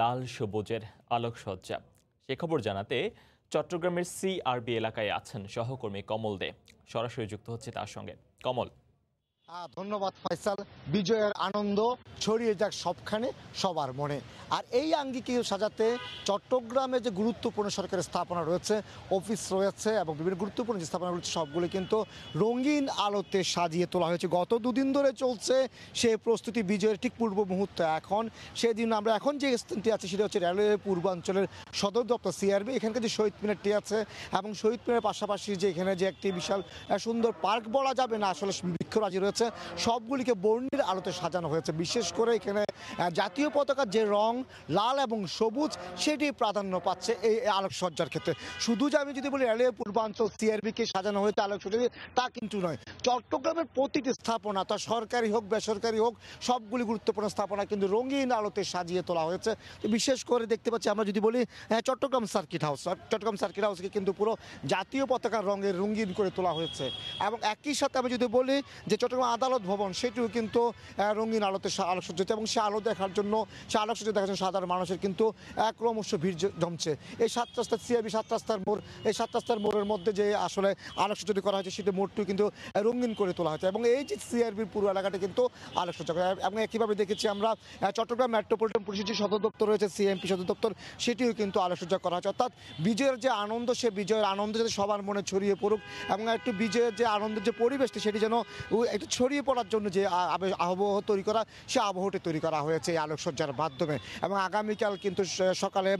লাল সবুজের আলোকসজ্জা সে খবর জানাতে চট্টগ্রামের সিআরবি এলাকায় আছেন সহকর্মী কমল দে সরাসরি যুক্ত হচ্ছে তার সঙ্গে কমল ধন্যবাদ ফয়সাল বিজয়ের আনন্দ ছড়িয়ে যাক সবখানে সবার মনে আর এই আঙ্গিকে সাজাতে চট্টগ্রামে যে গুরুত্বপূর্ণ সরকারের স্থাপনা রয়েছে অফিস রয়েছে এবং বিভিন্ন গুরুত্বপূর্ণ যে স্থাপনা রয়েছে সবগুলি কিন্তু রঙিন আলোতে সাজিয়ে তোলা হয়েছে গত দুদিন ধরে চলছে সেই প্রস্তুতি বিজয়ের ঠিক পূর্ব মুহূর্ত এখন সেদিন আমরা এখন যে স্থানটি আছে সেটা হচ্ছে রেলওয়ে পূর্বাঞ্চলের সদর দপ্তর সিআরবি এখানকার যে শহীদ মিনারটি আছে এবং শহীদ মিনারের পাশাপাশি যে এখানে যে একটি বিশাল সুন্দর পার্ক বলা যাবে না আসলে বৃক্ষরাজি রয়েছে হয়েছে সবগুলিকে বর্ণির আলোতে সাজানো হয়েছে বিশেষ করে এখানে জাতীয় পতাকার যে রং লাল এবং সবুজ সেটি প্রাধান্য পাচ্ছে এই আলোকসজ্জার ক্ষেত্রে শুধু যে আমি যদি বলি রেলওয়ে পূর্বাঞ্চল সিআরবিকে সাজানো হয়েছে আলোকসজ্জা তা কিন্তু নয় চট্টগ্রামের প্রতিটি স্থাপনা তা সরকারি হোক বেসরকারি হোক সবগুলি গুরুত্বপূর্ণ স্থাপনা কিন্তু রঙিন আলোতে সাজিয়ে তোলা হয়েছে বিশেষ করে দেখতে পাচ্ছি আমরা যদি বলি Chattogram circuit house Chattogram circuit হাউসকে কিন্তু পুরো জাতীয় পতাকার রঙের রঙিন করে তোলা হয়েছে এবং একই সাথে আমি যদি বলি যে চট্টগ্রাম আদালত ভবন সেটিও কিন্তু রঙিন আলোতে আলোকসজ্জিত এবং সে আলো দেখার জন্য সে আলোকসজ্জিত দেখার জন্য সাধারণ মানুষের কিন্তু ক্রমশ ভিড় জমছে এই সাত রাস্তার সিআবি সাত রাস্তার মোড় এই সাত রাস্তার মোড়ের মধ্যে যে আসলে আলোকসজ্জিত করা হয়েছে সেটি মোড়টিও কিন্তু রঙিন করে তোলা হয়েছে এবং এই যে সিআরবির পুরো এলাকাটি কিন্তু আলোকসজ্জা করা এবং একইভাবে দেখেছি আমরা চট্টগ্রাম মেট্রোপলিটন পুলিশের যে সদর দপ্তর রয়েছে সিএমপি সদর দপ্তর সেটিও কিন্তু আলোকসজ্জা করা হয়েছে অর্থাৎ বিজয়ের যে আনন্দ সে বিজয়ের আনন্দ যাতে সবার মনে ছড়িয়ে পড়ুক এবং একটু বিজয়ের যে আনন্দের যে পরিবেশটি সেটি যেন একটু ছড়িয়ে পড়ার জন্য যে আবহ তৈরি করা সে আবহটি তৈরি করা হয়েছে এই আলোকসজ্জার মাধ্যমে এবং আগামীকাল কিন্তু সকালে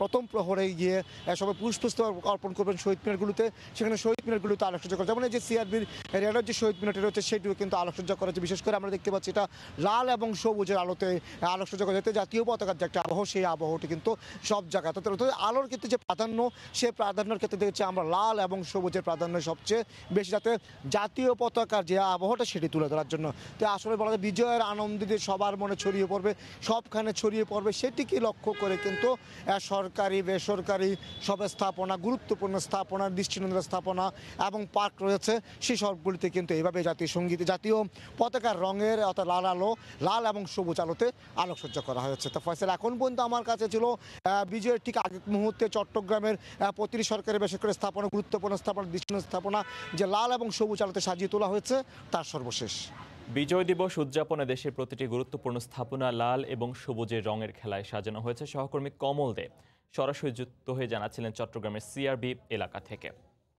প্রথম প্রহরে গিয়ে সবাই পুষ্পস্ত অর্পণ করবেন শহীদ মিনারগুলোতে সেখানে শহীদ মিনারগুলোতে আলোকসজ্জা করা যেমন এই যে সিআরবির রেডার যে শহীদ মিনারটি রয়েছে সেটিও কিন্তু আলোকসজ্জা করা হয়েছে বিশেষ করে আমরা দেখতে পাচ্ছি এটা লাল এবং সবুজের আলোতে আলোকসজ্জা করা যাতে জাতীয় পতাকার যে একটা আবহ সেই আবহটি কিন্তু সব জায়গায় তাতে আলোর ক্ষেত্রে যে প্রাধান্য সে প্রাধান্যের ক্ষেত্রে দেখছি আমরা লাল এবং সবুজের প্রাধান্য সবচেয়ে বেশি যাতে জাতীয় পতাকার যে আবহ ঘটে সেটি তুলে ধরার জন্য তো আসলে বলা যায় বিজয়ের আনন্দিত সবার মনে ছড়িয়ে পড়বে সবখানে ছড়িয়ে পড়বে সেটিকে লক্ষ্য করে কিন্তু সরকারি বেসরকারি সব স্থাপনা গুরুত্বপূর্ণ স্থাপনা দৃষ্টিনন্দ্র স্থাপনা এবং পার্ক রয়েছে সেই সবগুলিতে কিন্তু এইভাবে জাতীয় সঙ্গীত জাতীয় পতাকার রঙের অর্থাৎ লাল আলো লাল এবং সবুজ আলোতে আলোকসজ্জা করা হয়েছে তো ফয়সাল এখন পর্যন্ত আমার কাছে ছিল বিজয়ের ঠিক আগের মুহূর্তে চট্টগ্রামের প্রতিটি সরকারি বেসরকারি স্থাপনা গুরুত্বপূর্ণ স্থাপনা দৃষ্টিনন্দ্র স্থাপনা যে লাল এবং সবুজ আলোতে সাজিয়ে তোলা হয়েছে তার সর্বশেষ বিজয় দিবস উদযাপনে দেশের প্রতিটি গুরুত্বপূর্ণ স্থাপনা লাল এবং সবুজের রঙের খেলায় সাজানো হয়েছে সহকর্মী কমল দে সরাসরি যুক্ত হয়ে জানাচ্ছিলেন চট্টগ্রামের সিআরবি এলাকা থেকে